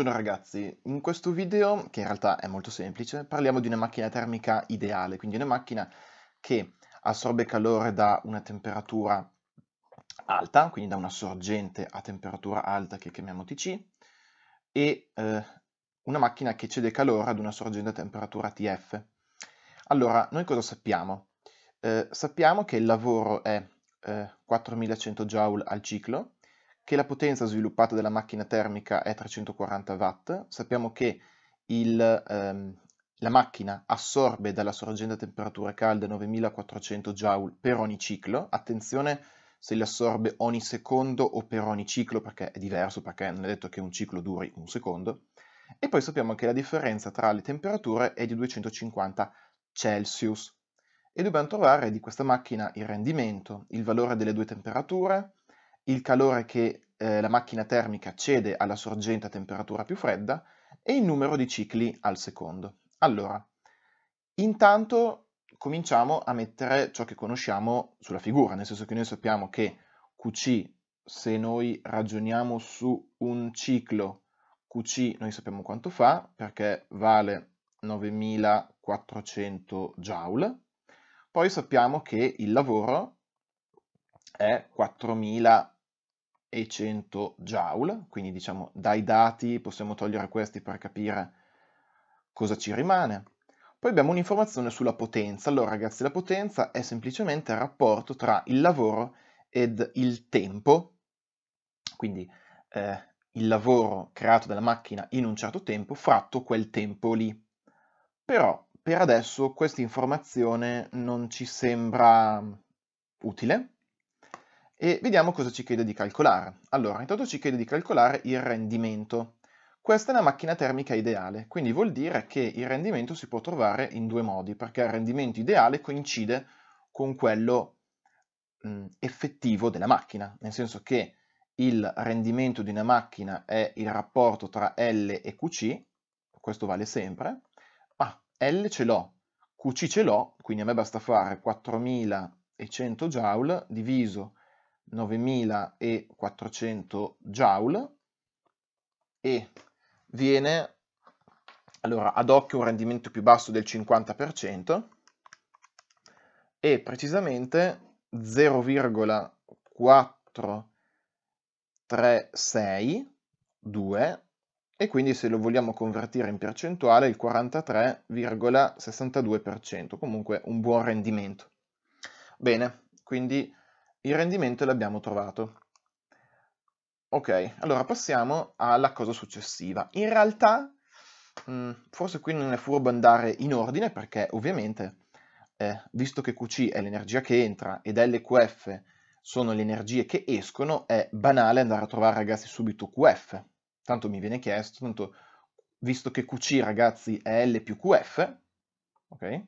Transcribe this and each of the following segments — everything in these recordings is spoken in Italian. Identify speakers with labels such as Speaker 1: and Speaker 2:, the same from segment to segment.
Speaker 1: Buongiorno ragazzi, in questo video, che in realtà è molto semplice, parliamo di una macchina termica ideale, quindi una macchina che assorbe calore da una temperatura alta, quindi da una sorgente a temperatura alta che chiamiamo TC, e eh, una macchina che cede calore ad una sorgente a temperatura TF. Allora, noi cosa sappiamo? Eh, sappiamo che il lavoro è eh, 4100 Joule al ciclo, che la potenza sviluppata della macchina termica è 340 watt, sappiamo che il, ehm, la macchina assorbe dalla sorgente a temperature calde 9400 joule per ogni ciclo, attenzione se li assorbe ogni secondo o per ogni ciclo perché è diverso, perché non è detto che un ciclo duri un secondo, e poi sappiamo che la differenza tra le temperature è di 250 Celsius e dobbiamo trovare di questa macchina il rendimento, il valore delle due temperature, il calore che eh, la macchina termica cede alla sorgente a temperatura più fredda e il numero di cicli al secondo. Allora, intanto cominciamo a mettere ciò che conosciamo sulla figura, nel senso che noi sappiamo che QC, se noi ragioniamo su un ciclo, QC noi sappiamo quanto fa, perché vale 9400 joule, poi sappiamo che il lavoro è 4000 e 100 joule, quindi diciamo dai dati possiamo togliere questi per capire cosa ci rimane. Poi abbiamo un'informazione sulla potenza, allora ragazzi la potenza è semplicemente il rapporto tra il lavoro ed il tempo, quindi eh, il lavoro creato dalla macchina in un certo tempo fratto quel tempo lì. Però per adesso questa informazione non ci sembra utile, e vediamo cosa ci chiede di calcolare. Allora, intanto ci chiede di calcolare il rendimento. Questa è una macchina termica ideale, quindi vuol dire che il rendimento si può trovare in due modi, perché il rendimento ideale coincide con quello mh, mm, effettivo della macchina, nel senso che il rendimento di una macchina è il rapporto tra L e QC, questo vale sempre, ma L ce l'ho, QC ce l'ho, quindi a me basta fare 4100 joule diviso 9400 joule e viene allora ad occhio un rendimento più basso del 50% e precisamente 0,4362 e quindi se lo vogliamo convertire in percentuale il 43,62%, comunque un buon rendimento. Bene, quindi il rendimento l'abbiamo trovato. Ok, allora passiamo alla cosa successiva. In realtà, mh, mm, forse qui non è furbo andare in ordine perché ovviamente, eh, visto che QC è l'energia che entra ed LQF sono le energie che escono, è banale andare a trovare ragazzi subito QF. Tanto mi viene chiesto, tanto, visto che QC ragazzi è L più QF, ok?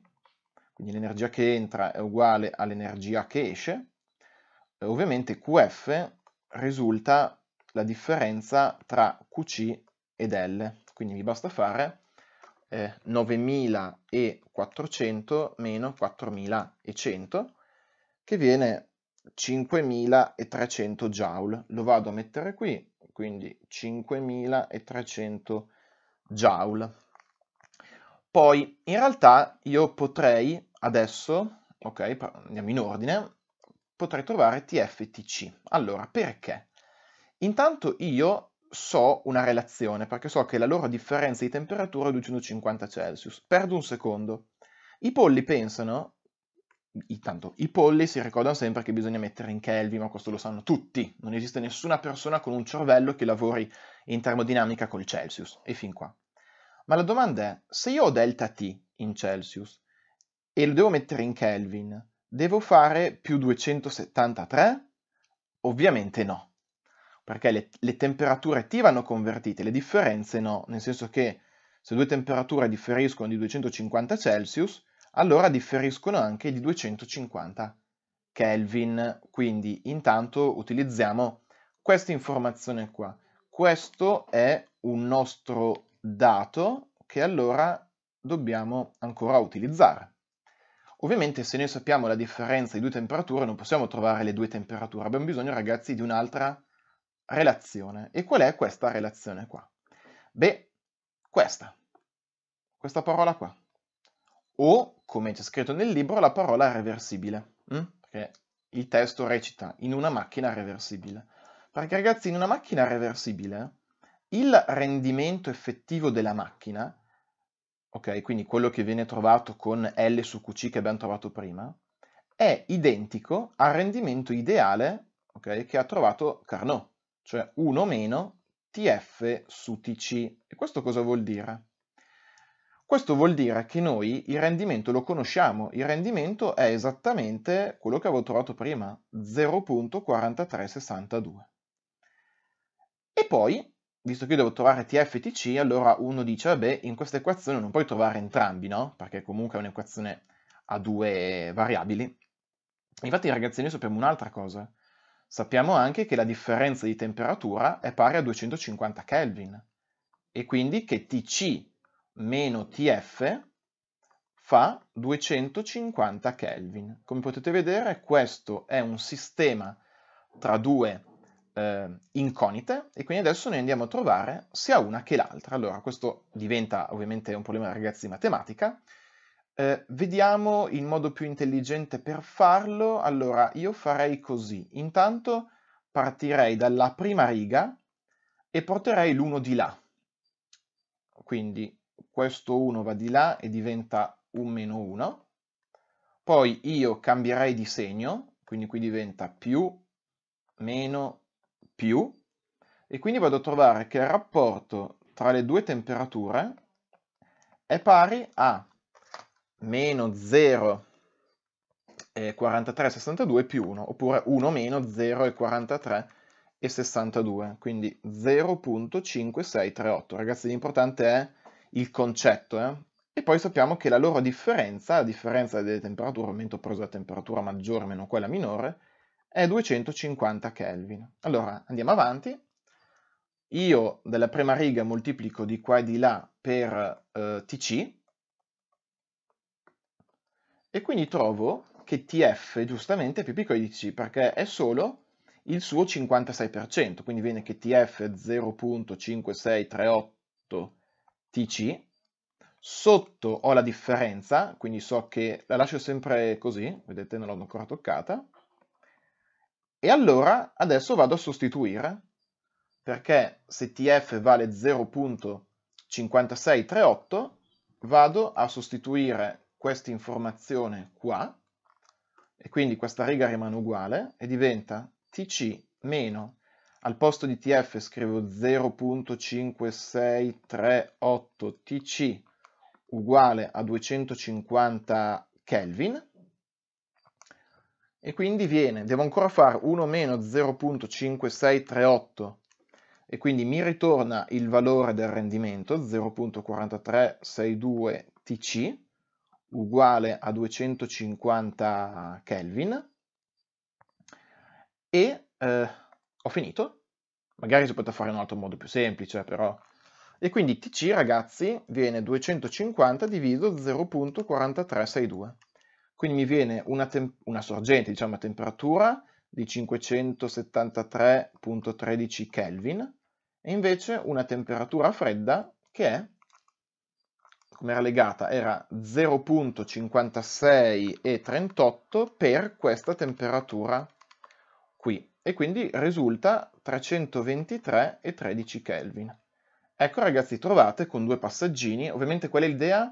Speaker 1: Quindi l'energia che entra è uguale all'energia che esce, eh, ovviamente QF risulta la differenza tra QC ed L, quindi mi basta fare eh, 9400 meno 4100 che viene 5300 joule, lo vado a mettere qui, quindi 5300 joule. Poi in realtà io potrei adesso, ok, andiamo in ordine, potrei trovare tftc. Allora, perché? Intanto io so una relazione, perché so che la loro differenza di temperatura è 250 Celsius. Perdo un secondo. I polli pensano, intanto, i polli si ricordano sempre che bisogna mettere in Kelvin, ma questo lo sanno tutti. Non esiste nessuna persona con un cervello che lavori in termodinamica col Celsius. E fin qua. Ma la domanda è, se io ho delta T in Celsius e lo devo mettere in Kelvin, Devo fare più 273? Ovviamente no, perché le, le temperature T vanno convertite, le differenze no, nel senso che se due temperature differiscono di 250 Celsius, allora differiscono anche di 250 Kelvin. Quindi intanto utilizziamo questa informazione qua. Questo è un nostro dato che allora dobbiamo ancora utilizzare. Ovviamente se noi sappiamo la differenza di due temperature non possiamo trovare le due temperature, abbiamo bisogno ragazzi di un'altra relazione. E qual è questa relazione qua? Beh, questa, questa parola qua. O, come c'è scritto nel libro, la parola reversibile, hm? perché il testo recita in una macchina reversibile. Perché ragazzi, in una macchina reversibile il rendimento effettivo della macchina ok? Quindi quello che viene trovato con L su QC che abbiamo trovato prima, è identico al rendimento ideale okay, che ha trovato Carnot, cioè 1 meno TF su TC. E questo cosa vuol dire? Questo vuol dire che noi il rendimento lo conosciamo, il rendimento è esattamente quello che avevo trovato prima, 0.4362. E poi visto che io devo trovare TF e TC, allora uno dice, vabbè, in questa equazione non puoi trovare entrambi, no? Perché comunque è un'equazione a due variabili. Infatti, ragazzi, noi sappiamo un'altra cosa. Sappiamo anche che la differenza di temperatura è pari a 250 Kelvin e quindi che TC meno TF fa 250 Kelvin. Come potete vedere, questo è un sistema tra due eh, incognite e quindi adesso noi andiamo a trovare sia una che l'altra. Allora, questo diventa ovviamente un problema ragazzi di matematica. Eh, vediamo il modo più intelligente per farlo. Allora, io farei così. Intanto partirei dalla prima riga e porterei l'1 di là. Quindi questo 1 va di là e diventa un meno 1. Poi io cambierei di segno, quindi qui diventa più, meno, più e quindi vado a trovare che il rapporto tra le due temperature è pari a meno 0,43,62 più 1, oppure 1 meno 0,43,62, quindi 0.5638. Ragazzi, l'importante è il concetto, eh? E poi sappiamo che la loro differenza, la differenza delle temperature, aumento preso la temperatura maggiore meno quella minore, è 250 Kelvin. Allora andiamo avanti. Io della prima riga moltiplico di qua e di là per eh, Tc e quindi trovo che TF giustamente è più piccolo di Tc perché è solo il suo 56%, quindi viene che TF è 0.5638 TC, sotto ho la differenza, quindi so che la lascio sempre così, vedete non l'ho ancora toccata, e allora adesso vado a sostituire, perché se tf vale 0.5638, vado a sostituire questa informazione qua, e quindi questa riga rimane uguale, e diventa tc meno, al posto di tf scrivo 0.5638 tc uguale a 250 Kelvin, e quindi viene, devo ancora fare 1 meno 0.5638 e quindi mi ritorna il valore del rendimento 0.4362 TC uguale a 250 Kelvin e eh, ho finito magari si poteva fare in un altro modo più semplice però e quindi TC ragazzi viene 250 diviso 0.4362 quindi mi viene una, una sorgente, diciamo a temperatura, di 573.13 Kelvin e invece una temperatura fredda che è, come era legata, era 0.56 e 38 per questa temperatura qui e quindi risulta 323 e 13 Kelvin. Ecco ragazzi, trovate con due passaggini, ovviamente qual è l'idea?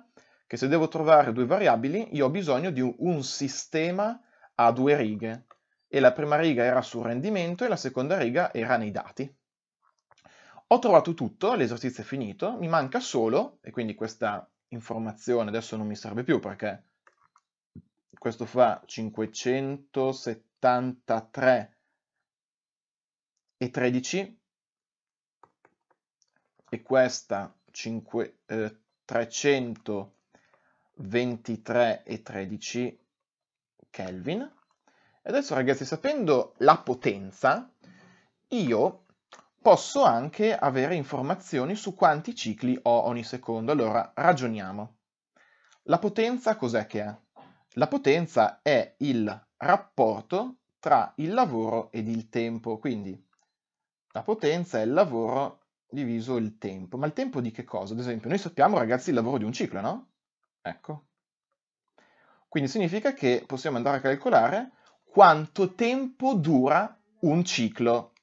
Speaker 1: che se devo trovare due variabili io ho bisogno di un sistema a due righe e la prima riga era sul rendimento e la seconda riga era nei dati. Ho trovato tutto, l'esercizio è finito, mi manca solo, e quindi questa informazione adesso non mi serve più perché questo fa 573 e 13 e questa 5, eh, 300 23 e 13 Kelvin. E adesso ragazzi, sapendo la potenza, io posso anche avere informazioni su quanti cicli ho ogni secondo. Allora, ragioniamo. La potenza cos'è che è? La potenza è il rapporto tra il lavoro ed il tempo, quindi la potenza è il lavoro diviso il tempo. Ma il tempo di che cosa? Ad esempio, noi sappiamo ragazzi il lavoro di un ciclo, no? Ecco. Quindi significa che possiamo andare a calcolare quanto tempo dura un ciclo.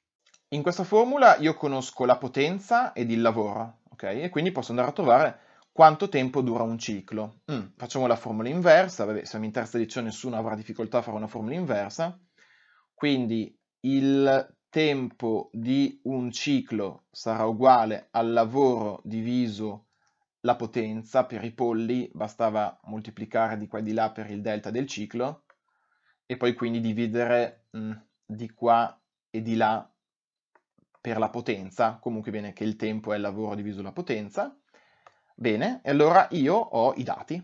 Speaker 1: In questa formula io conosco la potenza ed il lavoro, ok? E quindi posso andare a trovare quanto tempo dura un ciclo. Mm, facciamo la formula inversa, vabbè, se mi interessa di ciò nessuno avrà difficoltà a fare una formula inversa. Quindi il tempo di un ciclo sarà uguale al lavoro diviso la potenza per i polli bastava moltiplicare di qua e di là per il delta del ciclo e poi quindi dividere mh, mm, di qua e di là per la potenza, comunque viene che il tempo è il lavoro diviso la potenza. Bene, e allora io ho i dati,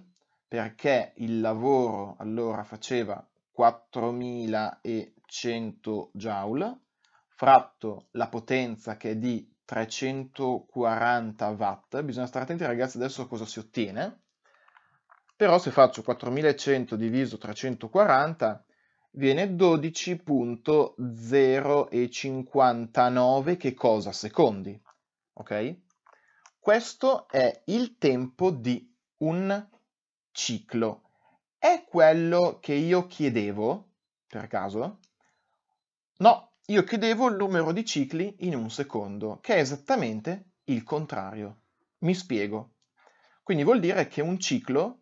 Speaker 1: perché il lavoro allora faceva 4100 joule fratto la potenza che è di 340 watt, bisogna stare attenti ragazzi adesso a cosa si ottiene, però se faccio 4100 diviso 340 viene 12.059 che cosa secondi, ok? Questo è il tempo di un ciclo. È quello che io chiedevo, per caso? No, io chiedevo il numero di cicli in un secondo, che è esattamente il contrario. Mi spiego. Quindi vuol dire che un ciclo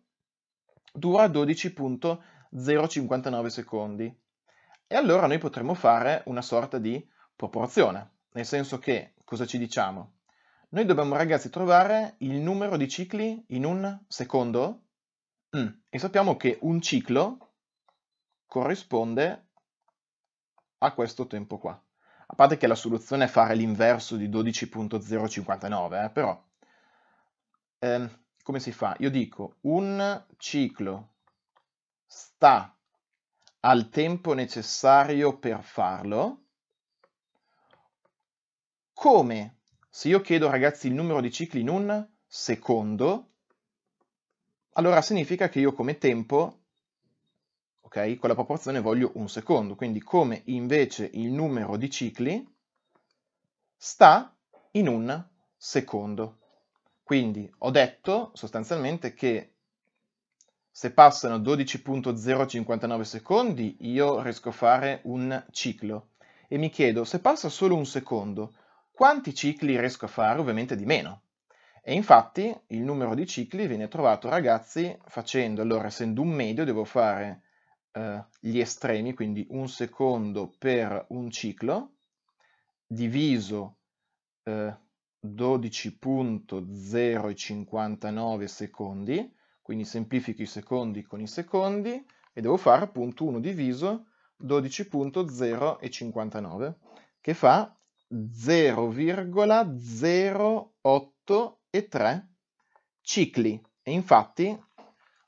Speaker 1: dura 12.059 secondi. E allora noi potremmo fare una sorta di proporzione, nel senso che cosa ci diciamo? Noi dobbiamo ragazzi trovare il numero di cicli in un secondo mm. e sappiamo che un ciclo corrisponde a questo tempo qua. A parte che la soluzione è fare l'inverso di 12.059, eh, però eh, come si fa? Io dico un ciclo sta al tempo necessario per farlo, come se io chiedo ragazzi il numero di cicli in un secondo, allora significa che io come tempo ok? Con la proporzione voglio un secondo, quindi come invece il numero di cicli sta in un secondo. Quindi ho detto sostanzialmente che se passano 12.059 secondi io riesco a fare un ciclo e mi chiedo se passa solo un secondo quanti cicli riesco a fare ovviamente di meno. E infatti il numero di cicli viene trovato ragazzi facendo, allora essendo un medio devo fare eh, gli estremi, quindi un secondo per un ciclo, diviso eh, 12.059 secondi, quindi semplifico i secondi con i secondi, e devo fare appunto 1 diviso 12.059, che fa 0,083 cicli. E infatti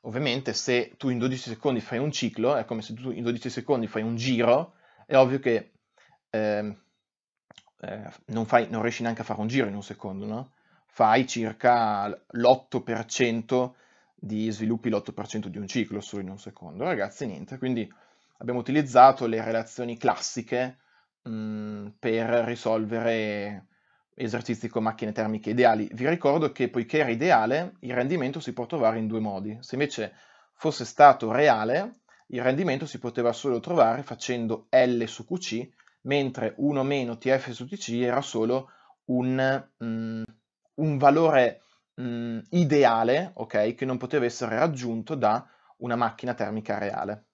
Speaker 1: Ovviamente se tu in 12 secondi fai un ciclo, è come se tu in 12 secondi fai un giro, è ovvio che eh, eh, non, fai, non, riesci neanche a fare un giro in un secondo, no? Fai circa l'8% di sviluppi, l'8% di un ciclo solo in un secondo. Ragazzi, niente, quindi abbiamo utilizzato le relazioni classiche mh, mm, per risolvere esercizi con macchine termiche ideali. Vi ricordo che poiché era ideale, il rendimento si può trovare in due modi. Se invece fosse stato reale, il rendimento si poteva solo trovare facendo L su QC, mentre 1 meno TF su TC era solo un, um, un valore um, ideale, okay, che non poteva essere raggiunto da una macchina termica reale.